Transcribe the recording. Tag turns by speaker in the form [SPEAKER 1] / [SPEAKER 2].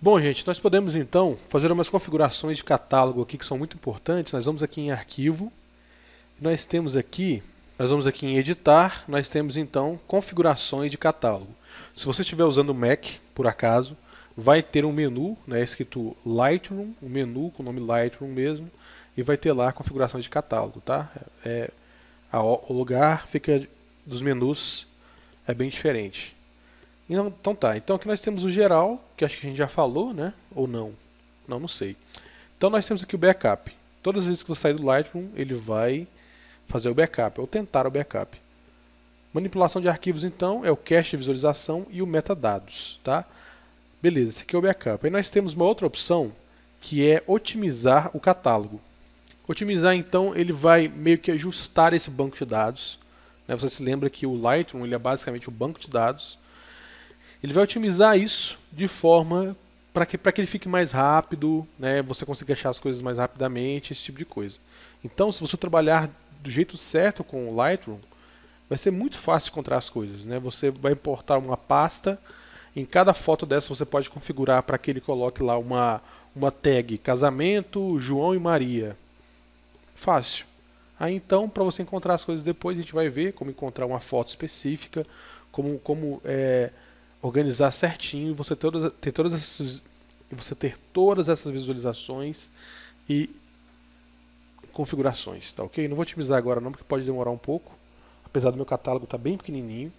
[SPEAKER 1] Bom, gente, nós podemos então fazer umas configurações de catálogo aqui que são muito importantes. Nós vamos aqui em arquivo, nós temos aqui, nós vamos aqui em editar, nós temos então configurações de catálogo. Se você estiver usando Mac, por acaso, vai ter um menu, né, escrito Lightroom, um menu com o nome Lightroom mesmo, e vai ter lá a configuração de catálogo, tá? É, é a, o lugar fica dos menus é bem diferente. Então, então, tá, então aqui nós temos o geral, que acho que a gente já falou, né? Ou não? Não, não sei. Então nós temos aqui o backup. Todas as vezes que você sair do Lightroom, ele vai fazer o backup, ou tentar o backup. Manipulação de arquivos, então, é o cache de visualização e o metadados, tá? Beleza, esse aqui é o backup. Aí nós temos uma outra opção, que é otimizar o catálogo. Otimizar, então, ele vai meio que ajustar esse banco de dados. Né? Você se lembra que o Lightroom ele é basicamente o banco de dados ele vai otimizar isso de forma para que, que ele fique mais rápido, né, você consiga achar as coisas mais rapidamente, esse tipo de coisa. Então, se você trabalhar do jeito certo com o Lightroom, vai ser muito fácil encontrar as coisas. Né? Você vai importar uma pasta, em cada foto dessa você pode configurar para que ele coloque lá uma, uma tag casamento, João e Maria. Fácil. Aí então, para você encontrar as coisas depois, a gente vai ver como encontrar uma foto específica, como, como é, organizar certinho, você todas, ter todas essas, você ter todas essas visualizações e configurações, tá ok? Não vou otimizar agora não, porque pode demorar um pouco, apesar do meu catálogo estar tá bem pequenininho,